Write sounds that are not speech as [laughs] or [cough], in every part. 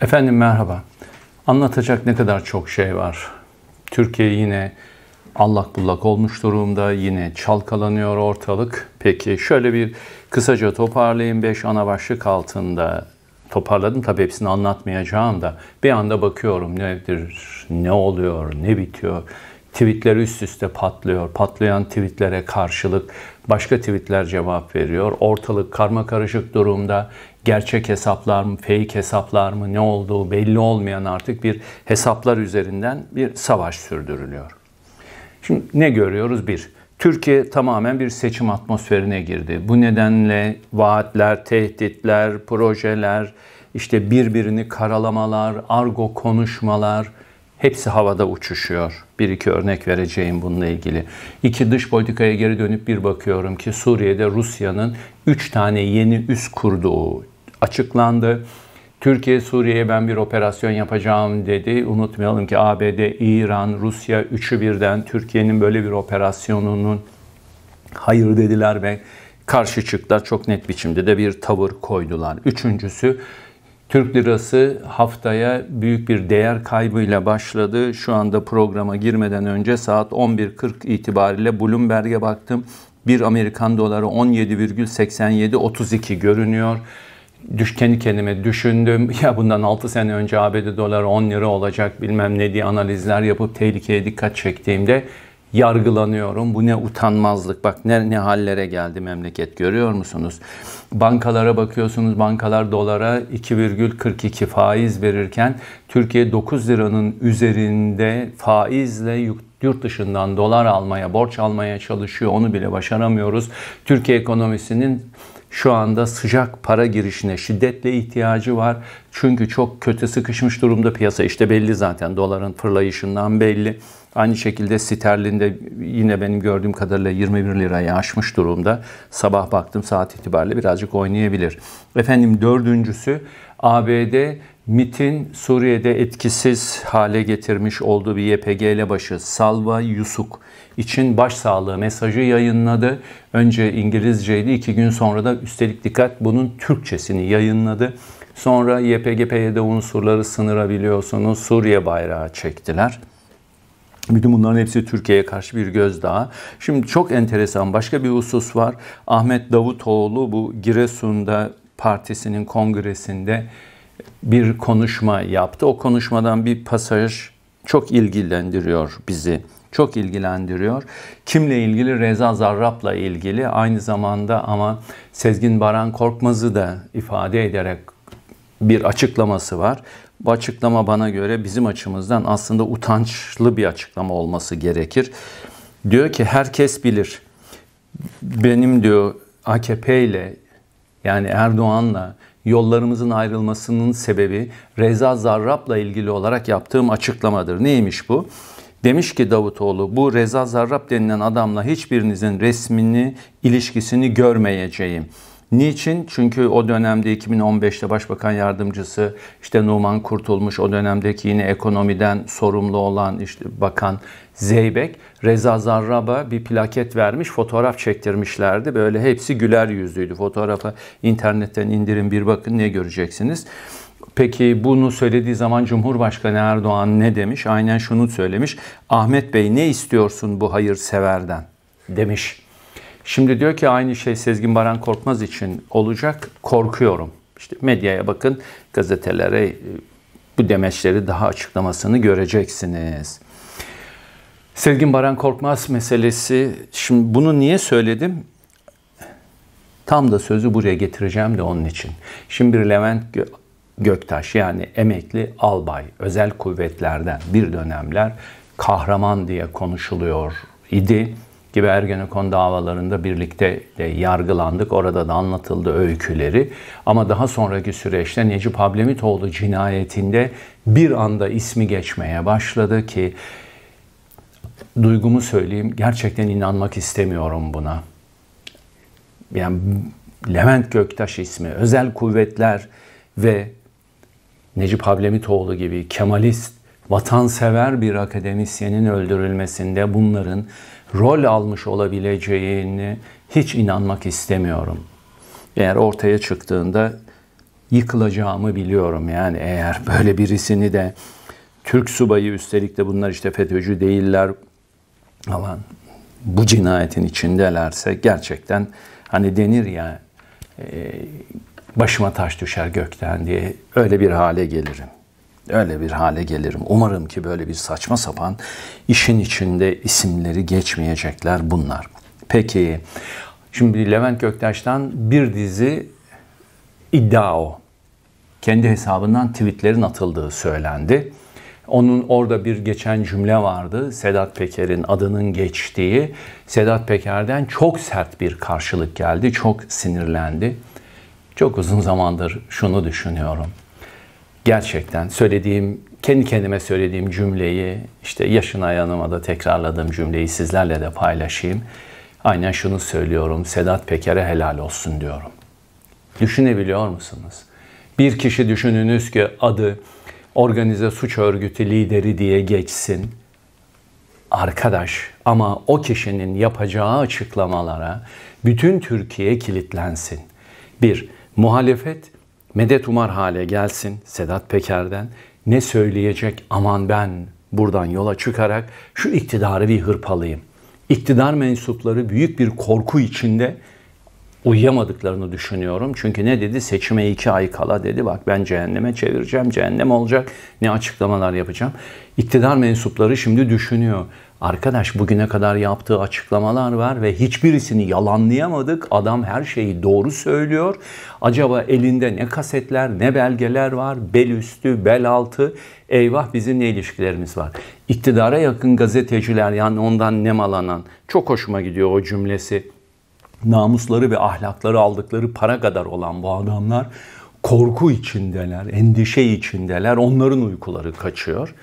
Efendim merhaba. Anlatacak ne kadar çok şey var. Türkiye yine allak bullak olmuş durumda. Yine çalkalanıyor ortalık. Peki şöyle bir kısaca toparlayayım. beş ana başlık altında toparladım. tabi hepsini anlatmayacağım da bir anda bakıyorum nedir, ne oluyor, ne bitiyor. Tweetler üst üste patlıyor. Patlayan tweetlere karşılık başka tweetler cevap veriyor. Ortalık karma karışık durumda gerçek hesaplar mı, fake hesaplar mı ne olduğu belli olmayan artık bir hesaplar üzerinden bir savaş sürdürülüyor. Şimdi ne görüyoruz? Bir, Türkiye tamamen bir seçim atmosferine girdi. Bu nedenle vaatler, tehditler, projeler, işte birbirini karalamalar, argo konuşmalar hepsi havada uçuşuyor. Bir iki örnek vereceğim bununla ilgili. İki dış politikaya geri dönüp bir bakıyorum ki Suriye'de Rusya'nın üç tane yeni üs kurduğu, açıklandı. Türkiye Suriye'ye ben bir operasyon yapacağım dedi. Unutmayalım ki ABD, İran, Rusya üçü birden Türkiye'nin böyle bir operasyonunun hayır dediler ve karşı çıktılar. Çok net biçimde de bir tavır koydular. Üçüncüsü Türk lirası haftaya büyük bir değer kaybıyla başladı. Şu anda programa girmeden önce saat 11.40 itibariyle Bloomberg'e baktım. Bir Amerikan doları 17,8732 görünüyor düş, kendi kendime düşündüm. [laughs] Ya bundan 6 sene önce ABD dolar 10 lira olacak bilmem ne diye analizler yapıp tehlikeye dikkat çektiğimde yargılanıyorum. Bu ne utanmazlık. Bak ne, ne hallere geldi memleket görüyor musunuz? Bankalara bakıyorsunuz. Bankalar dolara 2,42 faiz verirken Türkiye 9 liranın üzerinde faizle yurt dışından dolar almaya, borç almaya çalışıyor. Onu bile başaramıyoruz. Türkiye ekonomisinin şu anda sıcak para girişine şiddetle ihtiyacı var. Çünkü çok kötü sıkışmış durumda piyasa İşte belli zaten doların fırlayışından belli. Aynı şekilde sterlinde yine benim gördüğüm kadarıyla 21 lirayı aşmış durumda. Sabah baktım saat itibariyle birazcık oynayabilir. Efendim dördüncüsü ABD MIT'in Suriye'de etkisiz hale getirmiş olduğu bir YPG'li başı Salva Yusuk için başsağlığı mesajı yayınladı. Önce İngilizceydi, iki gün sonra da üstelik dikkat bunun Türkçesini yayınladı. Sonra YPG-PYD unsurları biliyorsunuz Suriye bayrağı çektiler. Bütün bunların hepsi Türkiye'ye karşı bir gözdağı. Şimdi çok enteresan başka bir husus var. Ahmet Davutoğlu bu Giresun'da partisinin kongresinde bir konuşma yaptı. O konuşmadan bir pasaj çok ilgilendiriyor bizi. Çok ilgilendiriyor. Kimle ilgili? Reza Zarrab'la ilgili. Aynı zamanda ama Sezgin Baran Korkmaz'ı da ifade ederek bir açıklaması var. Bu açıklama bana göre bizim açımızdan aslında utançlı bir açıklama olması gerekir. Diyor ki herkes bilir. Benim diyor AKP ile yani Erdoğan'la yollarımızın ayrılmasının sebebi Reza Zarrab'la ilgili olarak yaptığım açıklamadır. Neymiş bu? Demiş ki Davutoğlu bu Reza Zarrab denilen adamla hiçbirinizin resmini, ilişkisini görmeyeceğim.'' Niçin? Çünkü o dönemde 2015'te Başbakan Yardımcısı işte Numan Kurtulmuş o dönemdeki yine ekonomiden sorumlu olan işte bakan Zeybek Reza Zarrab'a bir plaket vermiş fotoğraf çektirmişlerdi. Böyle hepsi güler yüzlüydü. Fotoğrafı internetten indirin bir bakın ne göreceksiniz. Peki bunu söylediği zaman Cumhurbaşkanı Erdoğan ne demiş? Aynen şunu söylemiş. Ahmet Bey ne istiyorsun bu hayırseverden demiş. Şimdi diyor ki aynı şey Sezgin Baran Korkmaz için olacak. Korkuyorum. İşte medyaya bakın gazetelere e, bu demeçleri daha açıklamasını göreceksiniz. Sezgin Baran Korkmaz meselesi. Şimdi bunu niye söyledim? Tam da sözü buraya getireceğim de onun için. Şimdi bir Levent Göktaş yani emekli albay, özel kuvvetlerden bir dönemler kahraman diye konuşuluyor idi gibi Ergenekon davalarında birlikte de yargılandık. Orada da anlatıldı öyküleri. Ama daha sonraki süreçte Necip Hablemitoğlu cinayetinde bir anda ismi geçmeye başladı ki duygumu söyleyeyim gerçekten inanmak istemiyorum buna. Yani Levent Göktaş ismi, özel kuvvetler ve Necip Hablemitoğlu gibi Kemalist, vatansever bir akademisyenin öldürülmesinde bunların rol almış olabileceğini hiç inanmak istemiyorum. Eğer ortaya çıktığında yıkılacağımı biliyorum. Yani eğer böyle birisini de Türk subayı üstelik de bunlar işte FETÖ'cü değiller falan bu cinayetin içindelerse gerçekten hani denir ya e, başıma taş düşer gökten diye öyle bir hale gelirim. Öyle bir hale gelirim. Umarım ki böyle bir saçma sapan işin içinde isimleri geçmeyecekler bunlar. Peki şimdi Levent Göktaş'tan bir dizi iddia o. Kendi hesabından tweetlerin atıldığı söylendi. Onun orada bir geçen cümle vardı. Sedat Peker'in adının geçtiği. Sedat Peker'den çok sert bir karşılık geldi. Çok sinirlendi. Çok uzun zamandır şunu düşünüyorum gerçekten söylediğim kendi kendime söylediğim cümleyi işte yaşına yanıma da tekrarladığım cümleyi sizlerle de paylaşayım. Aynen şunu söylüyorum. Sedat Peker'e helal olsun diyorum. Düşünebiliyor musunuz? Bir kişi düşününüz ki adı organize suç örgütü lideri diye geçsin. Arkadaş ama o kişinin yapacağı açıklamalara bütün Türkiye kilitlensin. Bir, muhalefet medet umar hale gelsin Sedat Peker'den. Ne söyleyecek aman ben buradan yola çıkarak şu iktidarı bir hırpalayayım. İktidar mensupları büyük bir korku içinde uyuyamadıklarını düşünüyorum. Çünkü ne dedi? Seçime iki ay kala dedi. Bak ben cehenneme çevireceğim, cehennem olacak. Ne açıklamalar yapacağım. İktidar mensupları şimdi düşünüyor. Arkadaş bugüne kadar yaptığı açıklamalar var ve hiçbirisini yalanlayamadık. Adam her şeyi doğru söylüyor. Acaba elinde ne kasetler ne belgeler var? Bel üstü, bel altı. Eyvah bizim ne ilişkilerimiz var? İktidara yakın gazeteciler yani ondan nemalanan. Çok hoşuma gidiyor o cümlesi. Namusları ve ahlakları aldıkları para kadar olan bu adamlar korku içindeler, endişe içindeler. Onların uykuları kaçıyor.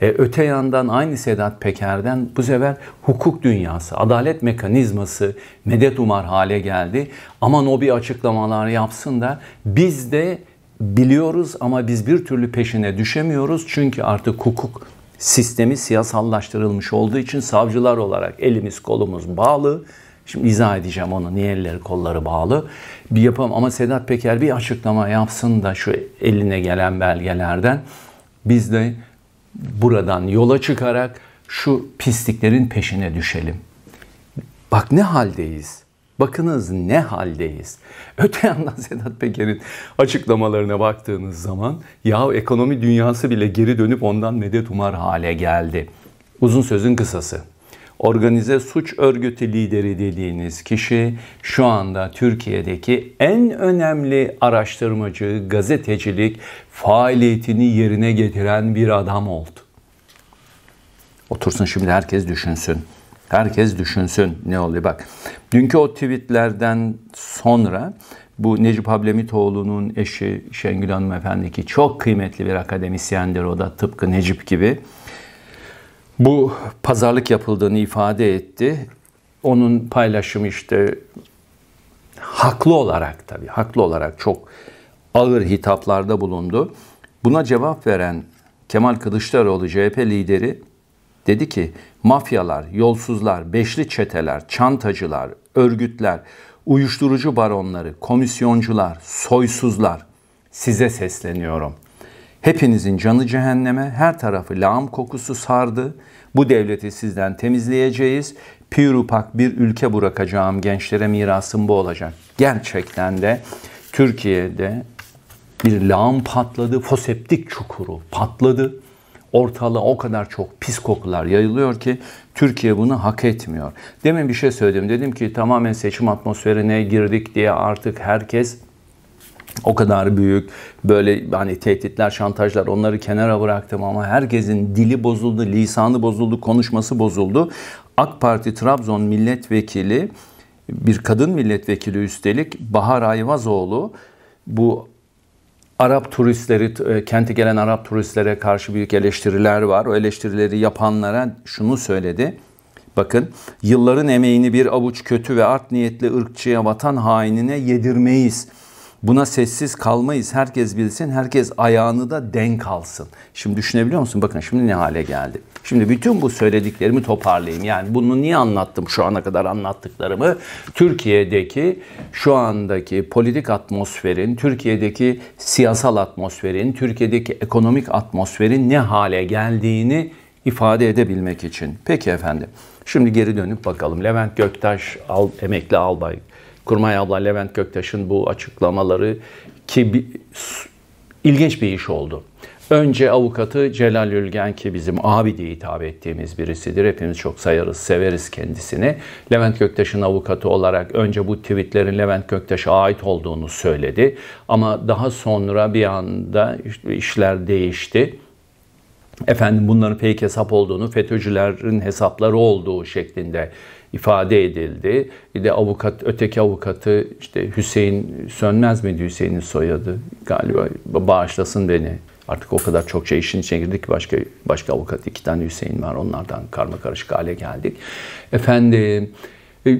E, öte yandan aynı Sedat Peker'den bu sefer hukuk dünyası, adalet mekanizması medet umar hale geldi. Aman o bir açıklamalar yapsın da biz de biliyoruz ama biz bir türlü peşine düşemiyoruz. Çünkü artık hukuk sistemi siyasallaştırılmış olduğu için savcılar olarak elimiz kolumuz bağlı. Şimdi izah edeceğim onu. Niye elleri kolları bağlı? Bir yapalım ama Sedat Peker bir açıklama yapsın da şu eline gelen belgelerden biz de buradan yola çıkarak şu pisliklerin peşine düşelim. Bak ne haldeyiz. Bakınız ne haldeyiz. [laughs] Öte yandan Sedat Peker'in açıklamalarına baktığınız zaman ya ekonomi dünyası bile geri dönüp ondan medet umar hale geldi. Uzun sözün kısası organize suç örgütü lideri dediğiniz kişi şu anda Türkiye'deki en önemli araştırmacı, gazetecilik faaliyetini yerine getiren bir adam oldu. Otursun şimdi herkes düşünsün. Herkes düşünsün ne oluyor bak. Dünkü o tweetlerden sonra bu Necip Hablemitoğlu'nun eşi Şengül Hanım Efendi ki çok kıymetli bir akademisyendir o da tıpkı Necip gibi bu pazarlık yapıldığını ifade etti. Onun paylaşımı işte haklı olarak tabii haklı olarak çok ağır hitaplarda bulundu. Buna cevap veren Kemal Kılıçdaroğlu CHP lideri dedi ki mafyalar, yolsuzlar, beşli çeteler, çantacılar, örgütler, uyuşturucu baronları, komisyoncular, soysuzlar size sesleniyorum. Hepinizin canı cehenneme her tarafı lağım kokusu sardı. Bu devleti sizden temizleyeceğiz. Pirupak bir ülke bırakacağım gençlere mirasım bu olacak. Gerçekten de Türkiye'de bir lağım patladı. Foseptik çukuru patladı. Ortalığa o kadar çok pis kokular yayılıyor ki Türkiye bunu hak etmiyor. Demin bir şey söyledim. Dedim ki tamamen seçim atmosferine girdik diye artık herkes o kadar büyük böyle hani tehditler, şantajlar onları kenara bıraktım ama herkesin dili bozuldu, lisanı bozuldu, konuşması bozuldu. AK Parti Trabzon milletvekili bir kadın milletvekili üstelik Bahar Ayvazoğlu bu Arap turistleri, e, kente gelen Arap turistlere karşı büyük eleştiriler var. O eleştirileri yapanlara şunu söyledi. Bakın yılların emeğini bir avuç kötü ve art niyetli ırkçıya vatan hainine yedirmeyiz.'' Buna sessiz kalmayız. Herkes bilsin. Herkes ayağını da denk alsın. Şimdi düşünebiliyor musun? Bakın şimdi ne hale geldi. Şimdi bütün bu söylediklerimi toparlayayım. Yani bunu niye anlattım şu ana kadar anlattıklarımı? Türkiye'deki şu andaki politik atmosferin, Türkiye'deki siyasal atmosferin, Türkiye'deki ekonomik atmosferin ne hale geldiğini ifade edebilmek için. Peki efendim. Şimdi geri dönüp bakalım. Levent Göktaş, al, emekli albay Kurmay abla Levent Göktaş'ın bu açıklamaları ki bir, ilginç bir iş oldu. Önce avukatı Celal Ülgen ki bizim abi diye hitap ettiğimiz birisidir. Hepimiz çok sayarız, severiz kendisini. Levent Göktaş'ın avukatı olarak önce bu tweetlerin Levent Göktaş'a ait olduğunu söyledi. Ama daha sonra bir anda işler değişti efendim bunların fake hesap olduğunu, FETÖ'cülerin hesapları olduğu şeklinde ifade edildi. Bir de avukat, öteki avukatı işte Hüseyin Sönmez miydi Hüseyin'in soyadı galiba bağışlasın beni. Artık o kadar çok şey işin içine girdik ki başka, başka avukat iki tane Hüseyin var onlardan karma karışık hale geldik. Efendim e,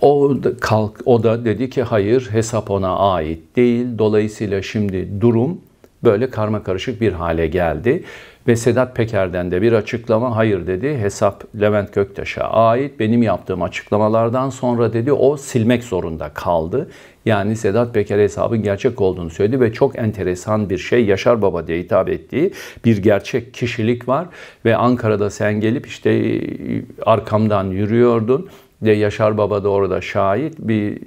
o da, kalk, o da dedi ki hayır hesap ona ait değil. Dolayısıyla şimdi durum böyle karma karışık bir hale geldi. Ve Sedat Peker'den de bir açıklama hayır dedi. Hesap Levent Göktaş'a ait. Benim yaptığım açıklamalardan sonra dedi o silmek zorunda kaldı. Yani Sedat Peker hesabın gerçek olduğunu söyledi ve çok enteresan bir şey Yaşar Baba diye hitap ettiği bir gerçek kişilik var. Ve Ankara'da sen gelip işte e, arkamdan yürüyordun de Yaşar Baba da orada şahit bir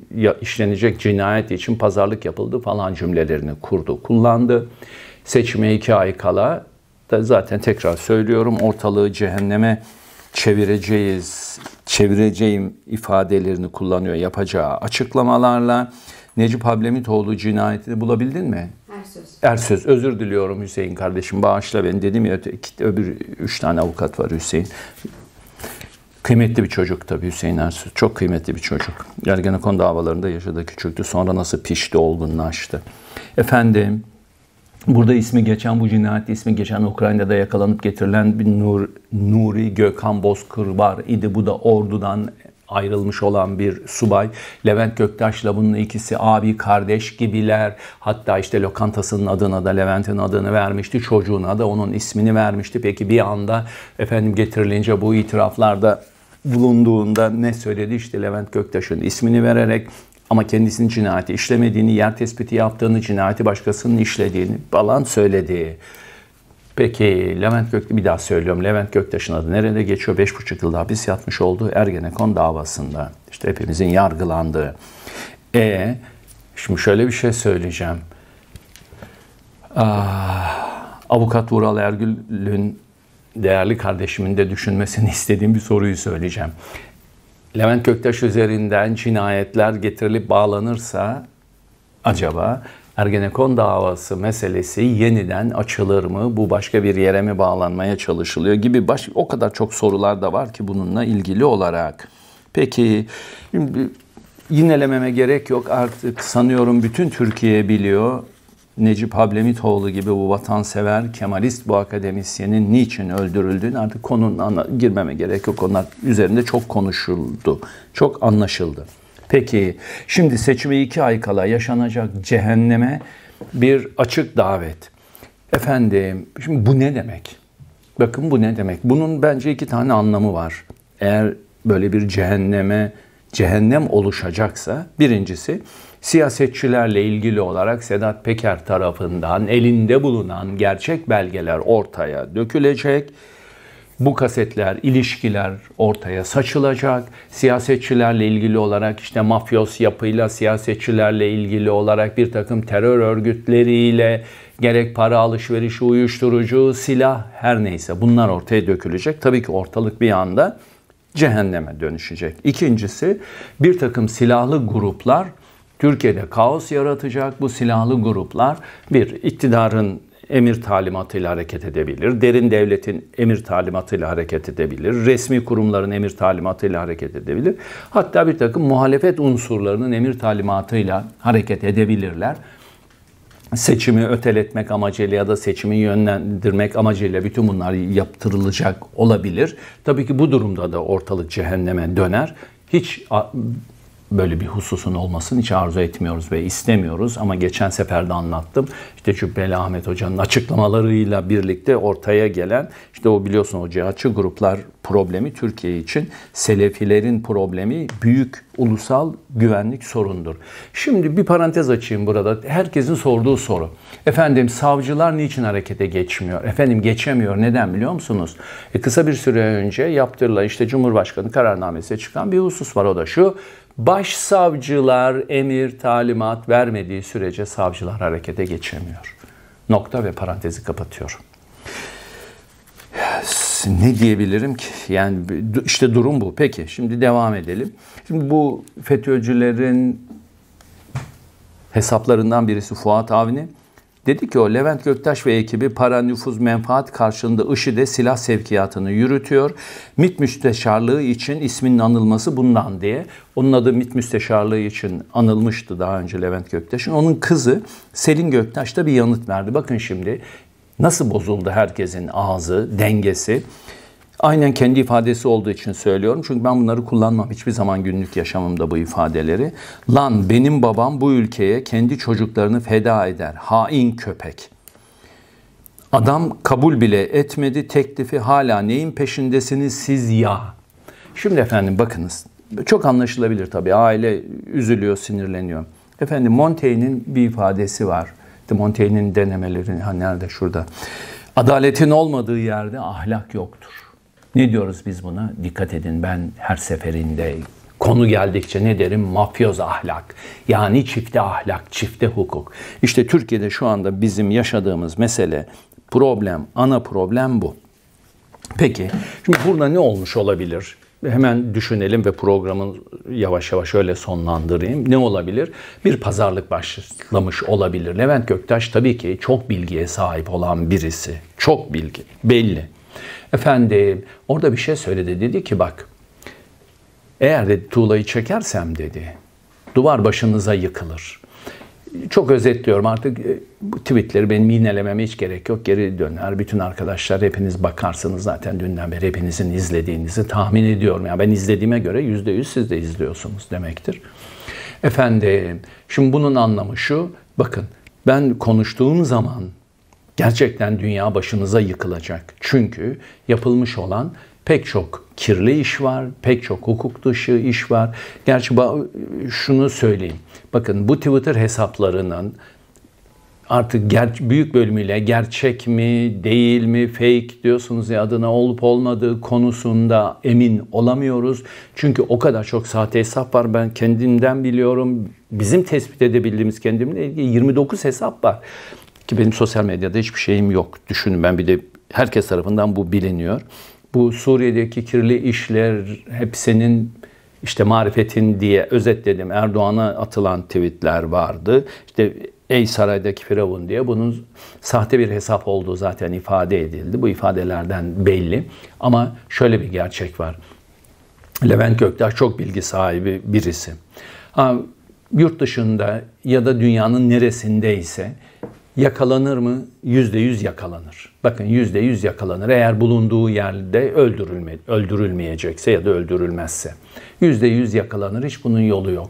işlenecek cinayet için pazarlık yapıldı falan cümlelerini kurdu, kullandı. Seçime iki ay kala da zaten tekrar söylüyorum ortalığı cehenneme çevireceğiz, çevireceğim ifadelerini kullanıyor yapacağı açıklamalarla. Necip Hablemitoğlu cinayetini bulabildin mi? Ersöz. Ersöz. Özür diliyorum Hüseyin kardeşim. Bağışla beni. Dedim ya öbür üç tane avukat var Hüseyin. Kıymetli bir çocuk tabii Hüseyin Ersoy. Çok kıymetli bir çocuk. Ergenekon davalarında yaşadığı küçüktü. Sonra nasıl pişti, olgunlaştı. Efendim, burada ismi geçen, bu cinayet ismi geçen Ukrayna'da yakalanıp getirilen bir Nur, Nuri Gökhan Bozkır var idi. Bu da ordudan ayrılmış olan bir subay. Levent Göktaş'la bunun ikisi abi kardeş gibiler. Hatta işte lokantasının adına da Levent'in adını vermişti. Çocuğuna da onun ismini vermişti. Peki bir anda efendim getirilince bu itiraflarda bulunduğunda ne söyledi? işte Levent Göktaş'ın ismini vererek ama kendisinin cinayeti işlemediğini, yer tespiti yaptığını, cinayeti başkasının işlediğini falan söyledi. Peki Levent Göktaş, bir daha söylüyorum. Levent Göktaş'ın adı nerede geçiyor? 5,5 yılda hapis yatmış olduğu Ergenekon davasında. İşte hepimizin yargılandığı. E şimdi şöyle bir şey söyleyeceğim. Ah, Avukat Vural Ergül'ün değerli kardeşimin de düşünmesini [laughs] istediğim bir soruyu söyleyeceğim. Levent Köktaş üzerinden cinayetler getirilip bağlanırsa acaba Ergenekon davası meselesi yeniden açılır mı? Bu başka bir yere mi bağlanmaya çalışılıyor gibi baş, o kadar çok sorular da var ki bununla ilgili olarak. Peki yinelememe gerek yok artık sanıyorum bütün Türkiye biliyor. Necip Hablemitoğlu gibi bu vatansever, kemalist bu akademisyenin niçin öldürüldüğünü artık konunun girmeme gerek yok. Onlar üzerinde çok konuşuldu, çok anlaşıldı. Peki şimdi seçimi iki ay kala yaşanacak cehenneme bir açık davet. Efendim şimdi bu ne demek? Bakın bu ne demek? Bunun bence iki tane anlamı var. Eğer böyle bir cehenneme, cehennem oluşacaksa birincisi siyasetçilerle ilgili olarak Sedat Peker tarafından elinde bulunan gerçek belgeler ortaya dökülecek. Bu kasetler, ilişkiler ortaya saçılacak. Siyasetçilerle ilgili olarak işte mafyos yapıyla, siyasetçilerle ilgili olarak bir takım terör örgütleriyle, gerek para alışverişi, uyuşturucu, silah her neyse bunlar ortaya dökülecek. Tabii ki ortalık bir anda cehenneme dönüşecek. İkincisi bir takım silahlı gruplar Türkiye'de kaos yaratacak bu silahlı gruplar bir iktidarın emir talimatıyla hareket edebilir. Derin devletin emir talimatıyla hareket edebilir. Resmi kurumların emir talimatıyla hareket edebilir. Hatta bir takım muhalefet unsurlarının emir talimatıyla hareket edebilirler. Seçimi öteletmek amacıyla ya da seçimi yönlendirmek amacıyla bütün bunlar yaptırılacak olabilir. Tabii ki bu durumda da ortalık cehenneme döner. Hiç böyle bir hususun olmasını hiç arzu etmiyoruz ve istemiyoruz. Ama geçen sefer de anlattım. İşte Cübbeli Ahmet Hoca'nın açıklamalarıyla birlikte ortaya gelen işte o biliyorsun o cihatçı gruplar problemi Türkiye için Selefilerin problemi büyük ulusal güvenlik sorundur. Şimdi bir parantez açayım burada. Herkesin sorduğu soru. Efendim savcılar niçin harekete geçmiyor? Efendim geçemiyor. Neden biliyor musunuz? E, kısa bir süre önce yaptırılan işte Cumhurbaşkanı kararnamesine çıkan bir husus var. O da şu. Başsavcılar emir, talimat vermediği sürece savcılar harekete geçemiyor. Nokta ve parantezi kapatıyorum. Ne diyebilirim ki? Yani işte durum bu. Peki şimdi devam edelim. Şimdi bu FETÖ'cülerin hesaplarından birisi Fuat Avni. Dedi ki o Levent Göktaş ve ekibi para, nüfuz, menfaat karşılığında IŞİD'e silah sevkiyatını yürütüyor. MİT müsteşarlığı için isminin anılması bundan diye. Onun adı MİT müsteşarlığı için anılmıştı daha önce Levent Göktaş'ın. Onun kızı Selin Göktaş da bir yanıt verdi. Bakın şimdi nasıl bozuldu herkesin ağzı, dengesi. Aynen kendi ifadesi olduğu için söylüyorum. Çünkü ben bunları kullanmam hiçbir zaman günlük yaşamımda bu ifadeleri. Lan benim babam bu ülkeye kendi çocuklarını feda eder. Hain köpek. Adam kabul bile etmedi teklifi hala neyin peşindesiniz siz ya. Şimdi efendim bakınız çok anlaşılabilir tabii aile üzülüyor sinirleniyor. Efendim Montaigne'in bir ifadesi var. Montaigne'in denemeleri hani nerede şurada. Adaletin olmadığı yerde ahlak yoktur. Ne diyoruz biz buna? Dikkat edin ben her seferinde konu geldikçe ne derim? Mafyoz ahlak. Yani çifte ahlak, çifte hukuk. İşte Türkiye'de şu anda bizim yaşadığımız mesele, problem, ana problem bu. Peki, şimdi burada ne olmuş olabilir? Hemen düşünelim ve programı yavaş yavaş öyle sonlandırayım. Ne olabilir? Bir pazarlık başlamış olabilir. Levent Göktaş tabii ki çok bilgiye sahip olan birisi. Çok bilgi, belli. Efendim orada bir şey söyledi. Dedi ki bak eğer dedi tuğlayı çekersem dedi duvar başınıza yıkılır. Çok özetliyorum artık e, bu tweetleri benim iğnelememe hiç gerek yok. Geri döner. Bütün arkadaşlar hepiniz bakarsınız zaten dünden beri hepinizin izlediğinizi tahmin ediyorum. Yani ben izlediğime göre yüzde yüz siz de izliyorsunuz demektir. Efendim şimdi bunun anlamı şu. Bakın ben konuştuğum zaman Gerçekten dünya başınıza yıkılacak. Çünkü yapılmış olan pek çok kirli iş var, pek çok hukuk dışı iş var. Gerçi şunu söyleyeyim. Bakın bu Twitter hesaplarının artık ger- büyük bölümüyle gerçek mi, değil mi, fake diyorsunuz ya adına olup olmadığı konusunda emin olamıyoruz. Çünkü o kadar çok sahte hesap var ben kendimden biliyorum. Bizim tespit edebildiğimiz kendimle ilgili 29 hesap var. Ki benim sosyal medyada hiçbir şeyim yok. Düşünün ben bir de herkes tarafından bu biliniyor. Bu Suriye'deki kirli işler hep senin işte marifetin diye özetledim. Erdoğan'a atılan tweetler vardı. İşte Ey saraydaki firavun diye bunun sahte bir hesap olduğu zaten ifade edildi. Bu ifadelerden belli. Ama şöyle bir gerçek var. Levent Göktaş çok bilgi sahibi birisi. Ha, yurt dışında ya da dünyanın neresindeyse Yakalanır mı? Yüzde yüz yakalanır. Bakın yüzde yüz yakalanır. Eğer bulunduğu yerde öldürülme, öldürülmeyecekse ya da öldürülmezse. Yüzde yüz yakalanır. Hiç bunun yolu yok.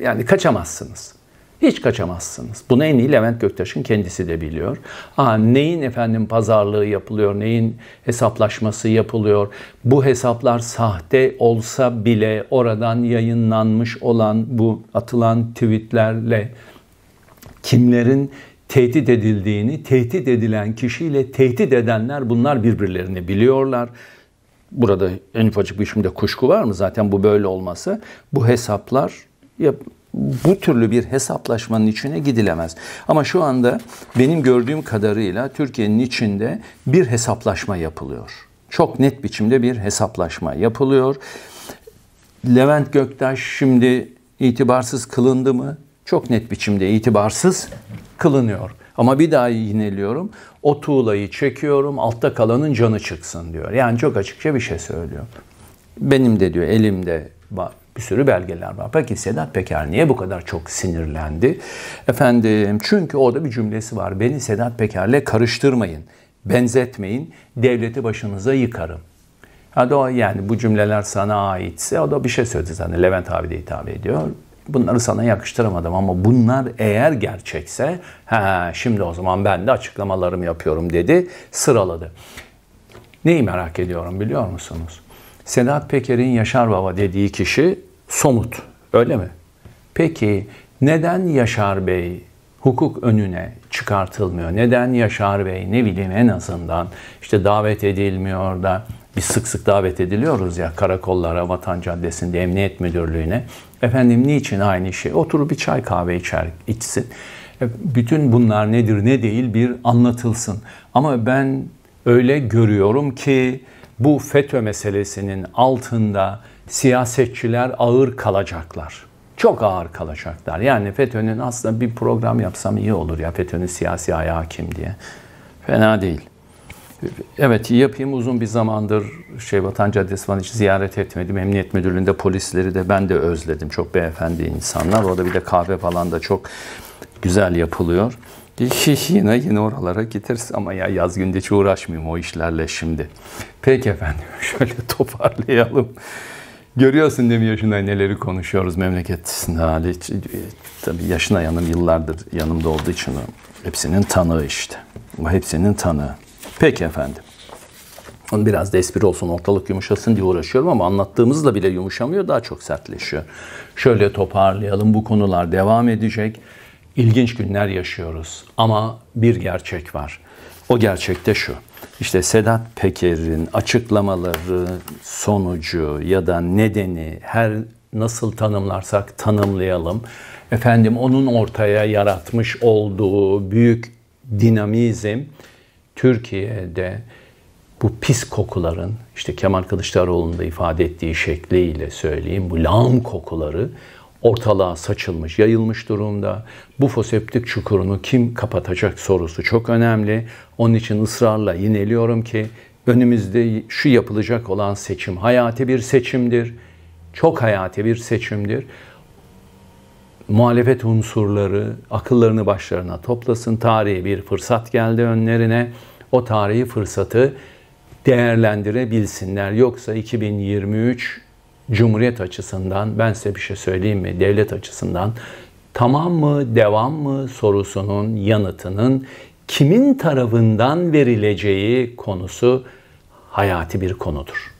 Yani kaçamazsınız. Hiç kaçamazsınız. Bunu en iyi Levent Göktaş'ın kendisi de biliyor. Aa, neyin efendim pazarlığı yapılıyor, neyin hesaplaşması yapılıyor. Bu hesaplar sahte olsa bile oradan yayınlanmış olan bu atılan tweetlerle kimlerin tehdit edildiğini, tehdit edilen kişiyle tehdit edenler bunlar birbirlerini biliyorlar. Burada en ufacık bir şimdi kuşku var mı zaten bu böyle olması? Bu hesaplar ya bu türlü bir hesaplaşmanın içine gidilemez. Ama şu anda benim gördüğüm kadarıyla Türkiye'nin içinde bir hesaplaşma yapılıyor. Çok net biçimde bir hesaplaşma yapılıyor. Levent Göktaş şimdi itibarsız kılındı mı? çok net biçimde itibarsız kılınıyor. Ama bir daha yineliyorum. O tuğlayı çekiyorum, altta kalanın canı çıksın diyor. Yani çok açıkça bir şey söylüyor. Benim de diyor elimde var bir sürü belgeler var. Peki Sedat Peker niye bu kadar çok sinirlendi? Efendim çünkü orada bir cümlesi var. Beni Sedat Peker'le karıştırmayın, benzetmeyin, devleti başınıza yıkarım. Hadi o yani bu cümleler sana aitse o da bir şey söyledi zaten. Levent abi de hitap ediyor bunları sana yakıştıramadım ama bunlar eğer gerçekse he, şimdi o zaman ben de açıklamalarımı yapıyorum dedi sıraladı. Neyi merak ediyorum biliyor musunuz? Sedat Peker'in Yaşar Baba dediği kişi somut öyle mi? Peki neden Yaşar Bey hukuk önüne çıkartılmıyor? Neden Yaşar Bey ne bileyim en azından işte davet edilmiyor da biz sık sık davet ediliyoruz ya karakollara, Vatan Caddesi'nde, Emniyet Müdürlüğü'ne. Efendim niçin aynı şey? Oturup bir çay kahve içer, içsin. E, bütün bunlar nedir ne değil bir anlatılsın. Ama ben öyle görüyorum ki bu FETÖ meselesinin altında siyasetçiler ağır kalacaklar. Çok ağır kalacaklar. Yani FETÖ'nün aslında bir program yapsam iyi olur ya FETÖ'nün siyasi ayağı kim diye. Fena değil. Evet, yapayım uzun bir zamandır şey Vatan Caddesi falan hiç ziyaret etmedim. Emniyet Müdürlüğü'nde polisleri de ben de özledim. Çok beyefendi insanlar. Orada bir de kahve falan da çok güzel yapılıyor. yine yine oralara gideriz ama ya yaz günde hiç uğraşmayayım o işlerle şimdi. Peki efendim [laughs] şöyle toparlayalım. Görüyorsun değil mi yaşına neleri konuşuyoruz memleketinde hali. Tabii yaşına yanım yıllardır yanımda olduğu için hepsinin tanığı işte. hepsinin tanığı. Peki efendim. Biraz da espri olsun, ortalık yumuşasın diye uğraşıyorum ama anlattığımızda bile yumuşamıyor, daha çok sertleşiyor. Şöyle toparlayalım, bu konular devam edecek. İlginç günler yaşıyoruz ama bir gerçek var. O gerçek de şu. İşte Sedat Peker'in açıklamaları, sonucu ya da nedeni her nasıl tanımlarsak tanımlayalım. Efendim onun ortaya yaratmış olduğu büyük dinamizm Türkiye'de bu pis kokuların işte Kemal Kılıçdaroğlu'nun da ifade ettiği şekliyle söyleyeyim bu lağım kokuları ortalığa saçılmış, yayılmış durumda. Bu foseptik çukurunu kim kapatacak sorusu çok önemli. Onun için ısrarla yineliyorum ki önümüzde şu yapılacak olan seçim hayati bir seçimdir. Çok hayati bir seçimdir muhalefet unsurları akıllarını başlarına toplasın. tarihi bir fırsat geldi önlerine. O tarihi fırsatı değerlendirebilsinler. Yoksa 2023 Cumhuriyet açısından ben size bir şey söyleyeyim mi? Devlet açısından tamam mı, devam mı sorusunun yanıtının kimin tarafından verileceği konusu hayati bir konudur.